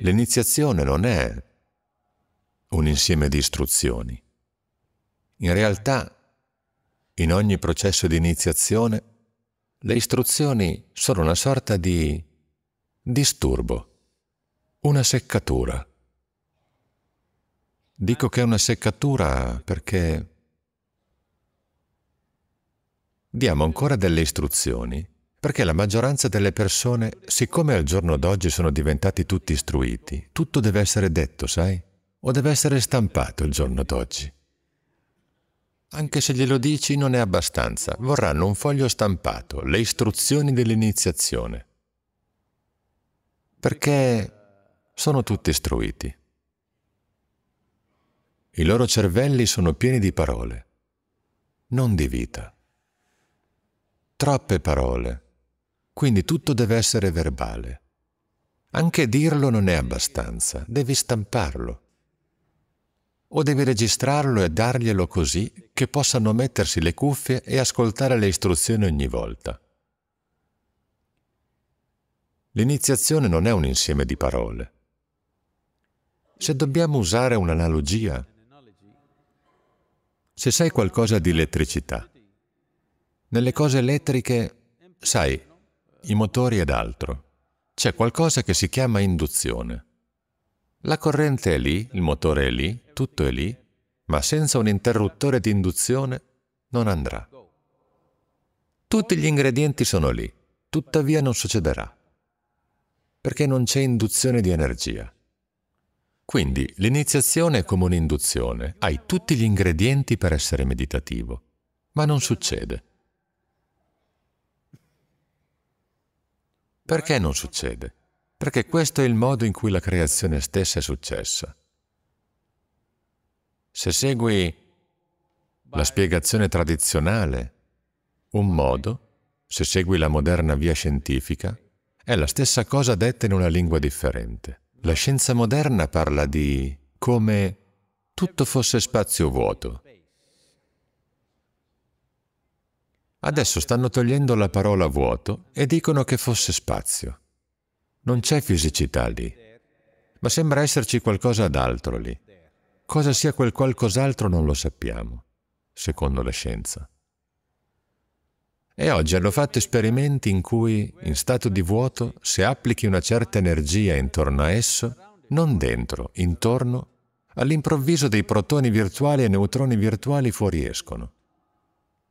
L'iniziazione non è un insieme di istruzioni. In realtà, in ogni processo di iniziazione, le istruzioni sono una sorta di disturbo, una seccatura. Dico che è una seccatura perché diamo ancora delle istruzioni perché la maggioranza delle persone, siccome al giorno d'oggi sono diventati tutti istruiti, tutto deve essere detto, sai? O deve essere stampato il giorno d'oggi. Anche se glielo dici non è abbastanza, vorranno un foglio stampato, le istruzioni dell'iniziazione. Perché sono tutti istruiti. I loro cervelli sono pieni di parole, non di vita. Troppe parole, quindi tutto deve essere verbale. Anche dirlo non è abbastanza, devi stamparlo. O devi registrarlo e darglielo così che possano mettersi le cuffie e ascoltare le istruzioni ogni volta. L'iniziazione non è un insieme di parole. Se dobbiamo usare un'analogia, se sai qualcosa di elettricità, nelle cose elettriche, sai, i motori ed altro. C'è qualcosa che si chiama induzione. La corrente è lì, il motore è lì, tutto è lì, ma senza un interruttore di induzione non andrà. Tutti gli ingredienti sono lì, tuttavia non succederà, perché non c'è induzione di energia. Quindi l'iniziazione è come un'induzione, hai tutti gli ingredienti per essere meditativo, ma non succede. Perché non succede? Perché questo è il modo in cui la creazione stessa è successa. Se segui la spiegazione tradizionale, un modo, se segui la moderna via scientifica, è la stessa cosa detta in una lingua differente. La scienza moderna parla di come tutto fosse spazio vuoto, Adesso stanno togliendo la parola vuoto e dicono che fosse spazio. Non c'è fisicità lì, ma sembra esserci qualcosa d'altro lì. Cosa sia quel qualcos'altro non lo sappiamo, secondo la scienza. E oggi hanno fatto esperimenti in cui, in stato di vuoto, se applichi una certa energia intorno a esso, non dentro, intorno, all'improvviso dei protoni virtuali e neutroni virtuali fuoriescono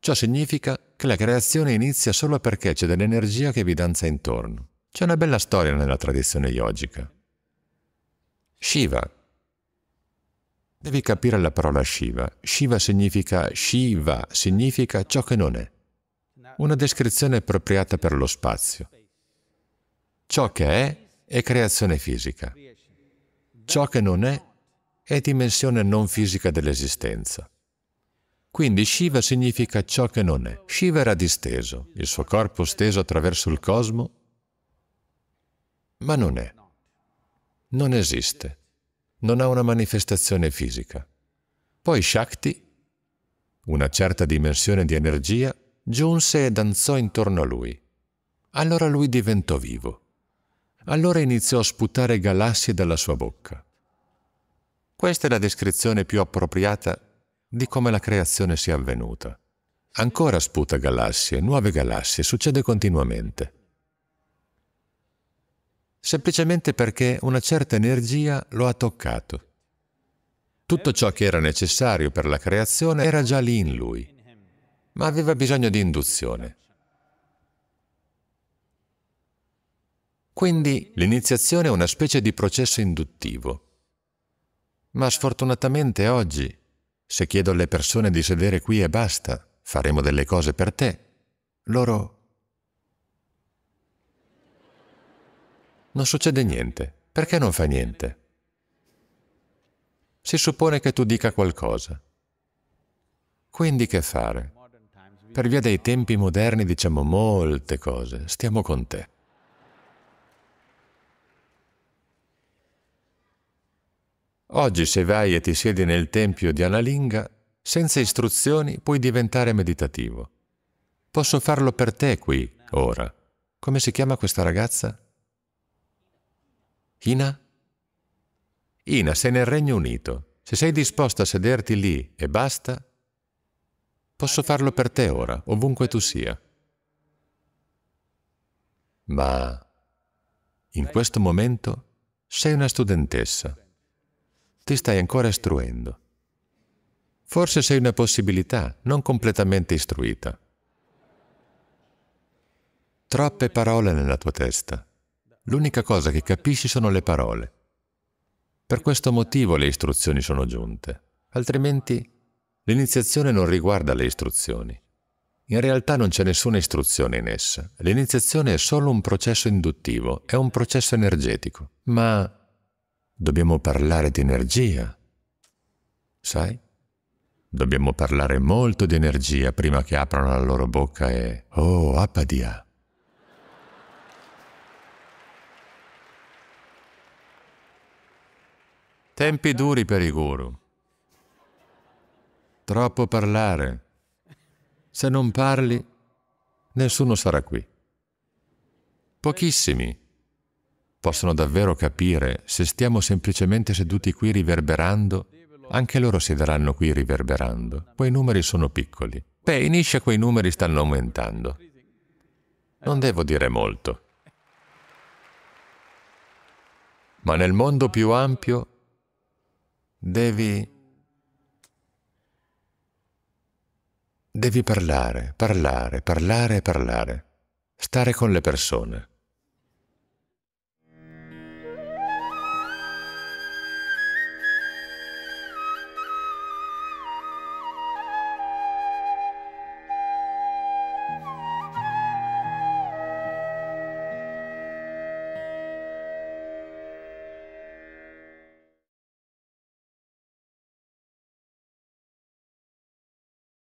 Ciò significa che la creazione inizia solo perché c'è dell'energia che vi danza intorno. C'è una bella storia nella tradizione yogica. Shiva. Devi capire la parola Shiva. Shiva significa Shiva, significa ciò che non è. Una descrizione appropriata per lo spazio. Ciò che è è creazione fisica. Ciò che non è è dimensione non fisica dell'esistenza. Quindi Shiva significa ciò che non è. Shiva era disteso, il suo corpo steso attraverso il cosmo, ma non è. Non esiste. Non ha una manifestazione fisica. Poi Shakti, una certa dimensione di energia, giunse e danzò intorno a lui. Allora lui diventò vivo. Allora iniziò a sputare galassie dalla sua bocca. Questa è la descrizione più appropriata di come la creazione sia avvenuta. Ancora sputa galassie, nuove galassie, succede continuamente. Semplicemente perché una certa energia lo ha toccato. Tutto ciò che era necessario per la creazione era già lì in lui, ma aveva bisogno di induzione. Quindi l'iniziazione è una specie di processo induttivo. Ma sfortunatamente oggi se chiedo alle persone di sedere qui e basta, faremo delle cose per te, loro... Non succede niente. Perché non fai niente? Si suppone che tu dica qualcosa. Quindi che fare? Per via dei tempi moderni diciamo molte cose, stiamo con te. Oggi se vai e ti siedi nel tempio di Analinga, senza istruzioni puoi diventare meditativo. Posso farlo per te qui, ora. Come si chiama questa ragazza? Ina? Ina, sei nel Regno Unito. Se sei disposta a sederti lì e basta, posso farlo per te ora, ovunque tu sia. Ma in questo momento sei una studentessa ti stai ancora istruendo. Forse sei una possibilità non completamente istruita. Troppe parole nella tua testa. L'unica cosa che capisci sono le parole. Per questo motivo le istruzioni sono giunte, altrimenti l'iniziazione non riguarda le istruzioni. In realtà non c'è nessuna istruzione in essa. L'iniziazione è solo un processo induttivo, è un processo energetico. Ma dobbiamo parlare di energia. Sai? Dobbiamo parlare molto di energia prima che aprano la loro bocca e... Oh, Apadia! Tempi duri per i guru. Troppo parlare. Se non parli, nessuno sarà qui. Pochissimi possono davvero capire se stiamo semplicemente seduti qui riverberando, anche loro siederanno qui riverberando. Quei numeri sono piccoli. Beh, in Isha quei numeri stanno aumentando. Non devo dire molto. Ma nel mondo più ampio devi... Devi parlare, parlare, parlare parlare. Stare con le persone.